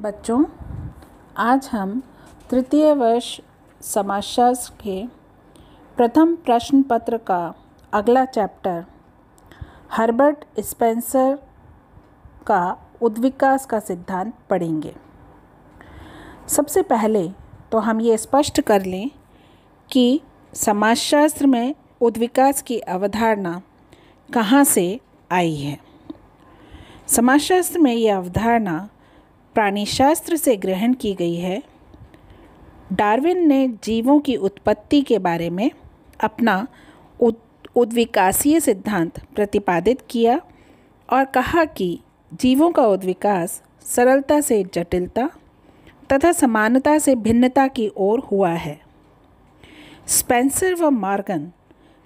बच्चों आज हम तृतीय वर्ष समाजशास्त्र के प्रथम प्रश्न पत्र का अगला चैप्टर हर्बर्ट स्पेंसर का उद्विकास का सिद्धांत पढ़ेंगे सबसे पहले तो हम ये स्पष्ट कर लें कि समाजशास्त्र में उद्विकास की अवधारणा कहाँ से आई है समाजशास्त्र में ये अवधारणा प्राणीशास्त्र से ग्रहण की गई है डार्विन ने जीवों की उत्पत्ति के बारे में अपना उद, उद्विकासीय सिद्धांत प्रतिपादित किया और कहा कि जीवों का उद्विकास सरलता से जटिलता तथा समानता से भिन्नता की ओर हुआ है स्पेंसर व मार्गन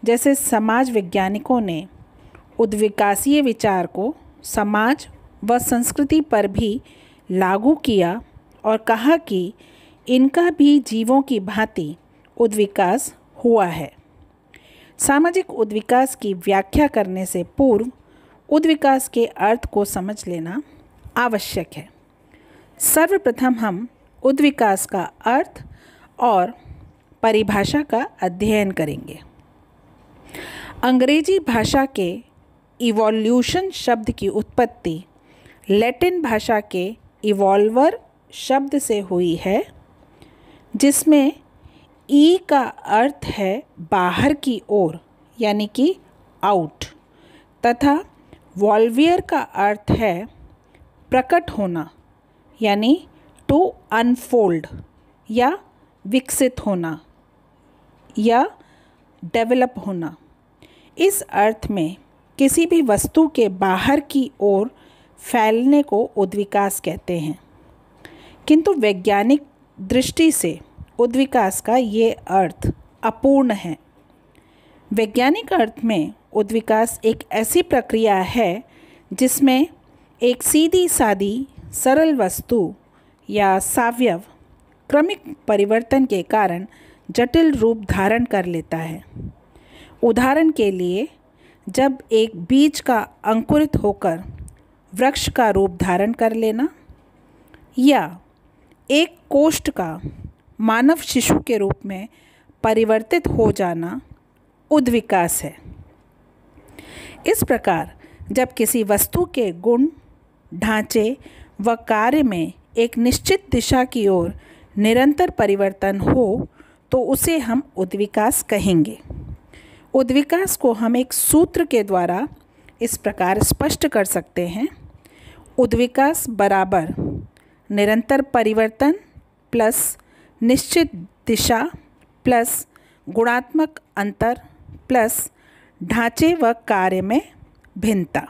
जैसे समाज वैज्ञानिकों ने उद्विकासीय विचार को समाज व संस्कृति पर भी लागू किया और कहा कि इनका भी जीवों की भांति उद्विकास हुआ है सामाजिक उद्विकास की व्याख्या करने से पूर्व उद्विकास के अर्थ को समझ लेना आवश्यक है सर्वप्रथम हम उद्विकास का अर्थ और परिभाषा का अध्ययन करेंगे अंग्रेजी भाषा के इवोल्यूशन शब्द की उत्पत्ति लैटिन भाषा के इवॉल्वर शब्द से हुई है जिसमें ई e का अर्थ है बाहर की ओर यानी कि आउट तथा वॉल्वियर का अर्थ है प्रकट होना यानी टू अनफोल्ड या विकसित होना या डेवलप होना इस अर्थ में किसी भी वस्तु के बाहर की ओर फैलने को उद्विकास कहते हैं किंतु वैज्ञानिक दृष्टि से उद्विकास का ये अर्थ अपूर्ण है वैज्ञानिक अर्थ में उद्विकास एक ऐसी प्रक्रिया है जिसमें एक सीधी सादी सरल वस्तु या सावयव क्रमिक परिवर्तन के कारण जटिल रूप धारण कर लेता है उदाहरण के लिए जब एक बीज का अंकुरित होकर वृक्ष का रूप धारण कर लेना या एक कोष्ठ का मानव शिशु के रूप में परिवर्तित हो जाना उद्विकास है इस प्रकार जब किसी वस्तु के गुण ढांचे व कार्य में एक निश्चित दिशा की ओर निरंतर परिवर्तन हो तो उसे हम उद्विकास कहेंगे उद्विकास को हम एक सूत्र के द्वारा इस प्रकार स्पष्ट कर सकते हैं उद्विकास बराबर निरंतर परिवर्तन प्लस निश्चित दिशा प्लस गुणात्मक अंतर प्लस ढांचे व कार्य में भिन्नता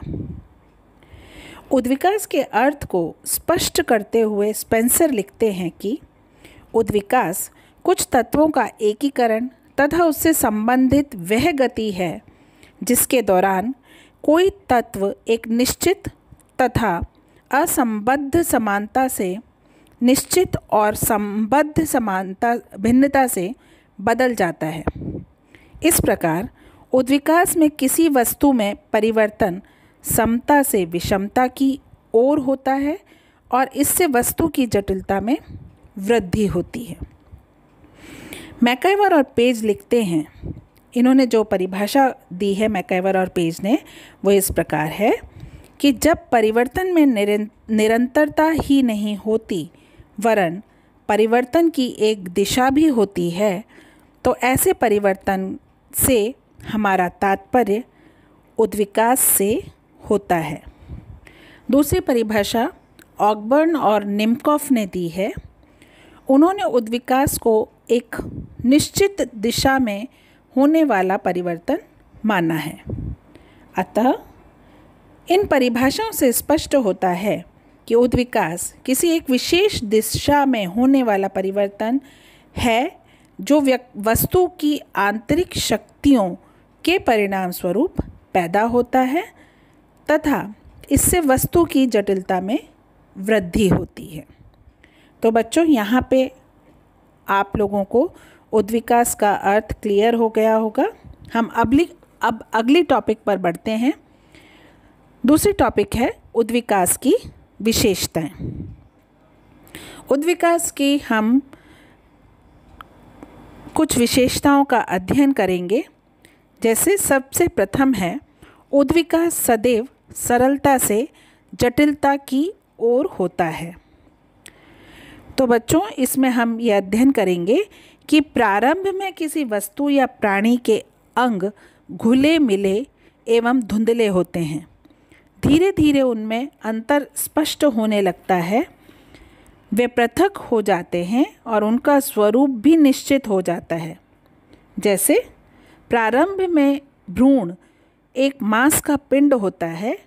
उद्विकास के अर्थ को स्पष्ट करते हुए स्पेंसर लिखते हैं कि उद्विकास कुछ तत्वों का एकीकरण तथा उससे संबंधित वह गति है जिसके दौरान कोई तत्व एक निश्चित तथा असंबद्ध समानता से निश्चित और संबद्ध समानता भिन्नता से बदल जाता है इस प्रकार उद्विकास में किसी वस्तु में परिवर्तन समता से विषमता की ओर होता है और इससे वस्तु की जटिलता में वृद्धि होती है मैकेवर और पेज लिखते हैं इन्होंने जो परिभाषा दी है मैकेवर और पेज ने वो इस प्रकार है कि जब परिवर्तन में निरंतरता ही नहीं होती वरन परिवर्तन की एक दिशा भी होती है तो ऐसे परिवर्तन से हमारा तात्पर्य उद्विकास से होता है दूसरी परिभाषा ऑकबर्न और निम्कॉफ ने दी है उन्होंने उद्विकास को एक निश्चित दिशा में होने वाला परिवर्तन माना है अतः इन परिभाषाओं से स्पष्ट होता है कि उद्विकास किसी एक विशेष दिशा में होने वाला परिवर्तन है जो वस्तु की आंतरिक शक्तियों के परिणाम स्वरूप पैदा होता है तथा इससे वस्तु की जटिलता में वृद्धि होती है तो बच्चों यहाँ पे आप लोगों को उद्विकास का अर्थ क्लियर हो गया होगा हम अगली अब अगली टॉपिक पर बढ़ते हैं दूसरी टॉपिक है उद्विकास की विशेषताएं उद्विकास की हम कुछ विशेषताओं का अध्ययन करेंगे जैसे सबसे प्रथम है उद्विकास सदैव सरलता से जटिलता की ओर होता है तो बच्चों इसमें हम ये अध्ययन करेंगे कि प्रारंभ में किसी वस्तु या प्राणी के अंग घुले मिले एवं धुंधले होते हैं धीरे धीरे उनमें अंतर स्पष्ट होने लगता है वे पृथक हो जाते हैं और उनका स्वरूप भी निश्चित हो जाता है जैसे प्रारंभ में भ्रूण एक मांस का पिंड होता है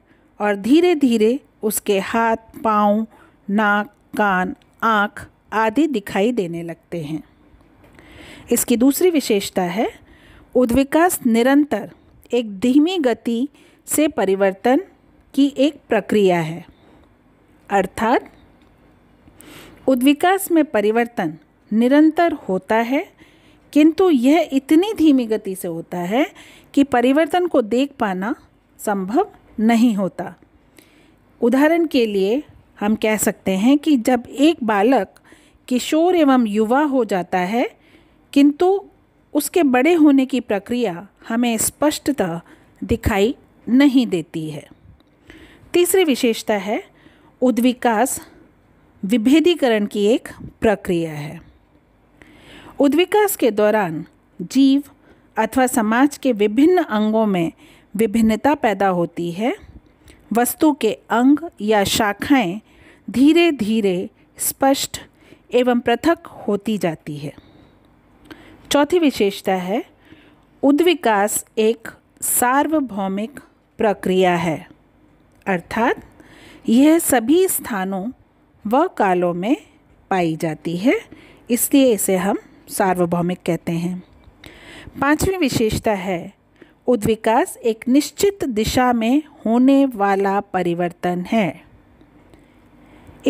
और धीरे धीरे उसके हाथ पाँव नाक कान आँख आदि दिखाई देने लगते हैं इसकी दूसरी विशेषता है उद्विकास निरंतर एक धीमी गति से परिवर्तन की एक प्रक्रिया है अर्थात उद्विकास में परिवर्तन निरंतर होता है किंतु यह इतनी धीमी गति से होता है कि परिवर्तन को देख पाना संभव नहीं होता उदाहरण के लिए हम कह सकते हैं कि जब एक बालक किशोर एवं युवा हो जाता है किंतु उसके बड़े होने की प्रक्रिया हमें स्पष्टतः दिखाई नहीं देती है तीसरी विशेषता है उद्विकास विभेदीकरण की एक प्रक्रिया है उद्विकास के दौरान जीव अथवा समाज के विभिन्न अंगों में विभिन्नता पैदा होती है वस्तु के अंग या शाखाएं धीरे धीरे स्पष्ट एवं पृथक होती जाती है चौथी विशेषता है उद्विकास एक सार्वभौमिक प्रक्रिया है अर्थात यह सभी स्थानों व कालों में पाई जाती है इसलिए इसे हम सार्वभौमिक कहते हैं पांचवी विशेषता है उद्विकास एक निश्चित दिशा में होने वाला परिवर्तन है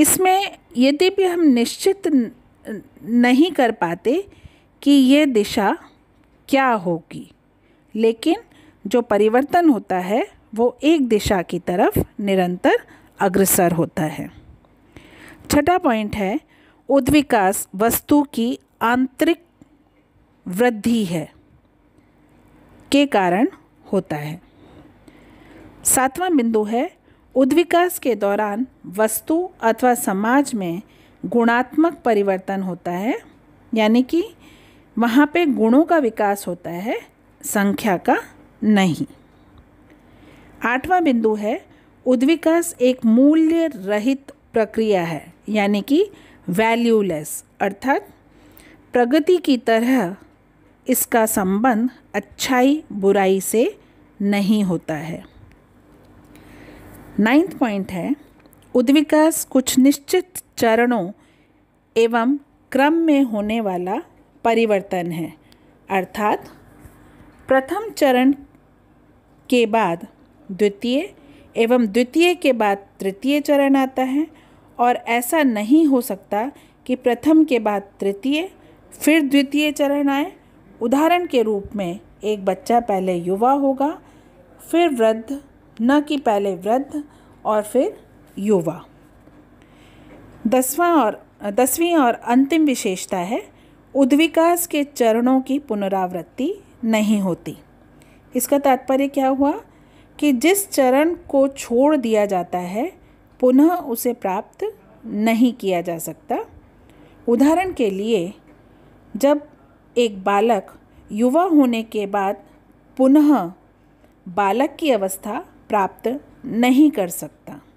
इसमें यदि भी हम निश्चित नहीं कर पाते कि ये दिशा क्या होगी लेकिन जो परिवर्तन होता है वो एक दिशा की तरफ निरंतर अग्रसर होता है छठा पॉइंट है उद्विकास वस्तु की आंतरिक वृद्धि है के कारण होता है सातवां बिंदु है उद्विकास के दौरान वस्तु अथवा समाज में गुणात्मक परिवर्तन होता है यानी कि वहाँ पे गुणों का विकास होता है संख्या का नहीं आठवां बिंदु है उद्विकास एक मूल्य रहित प्रक्रिया है यानी कि वैल्यूलेस अर्थात प्रगति की तरह इसका संबंध अच्छाई बुराई से नहीं होता है नाइन्थ पॉइंट है उद्विकास कुछ निश्चित चरणों एवं क्रम में होने वाला परिवर्तन है अर्थात प्रथम चरण के बाद द्वितीय एवं द्वितीय के बाद तृतीय चरण आता है और ऐसा नहीं हो सकता कि प्रथम के बाद तृतीय फिर द्वितीय चरण आए उदाहरण के रूप में एक बच्चा पहले युवा होगा फिर वृद्ध न कि पहले वृद्ध और फिर युवा दसवां और दसवीं और अंतिम विशेषता है उद्विकास के चरणों की पुनरावृत्ति नहीं होती इसका तात्पर्य क्या हुआ कि जिस चरण को छोड़ दिया जाता है पुनः उसे प्राप्त नहीं किया जा सकता उदाहरण के लिए जब एक बालक युवा होने के बाद पुनः बालक की अवस्था प्राप्त नहीं कर सकता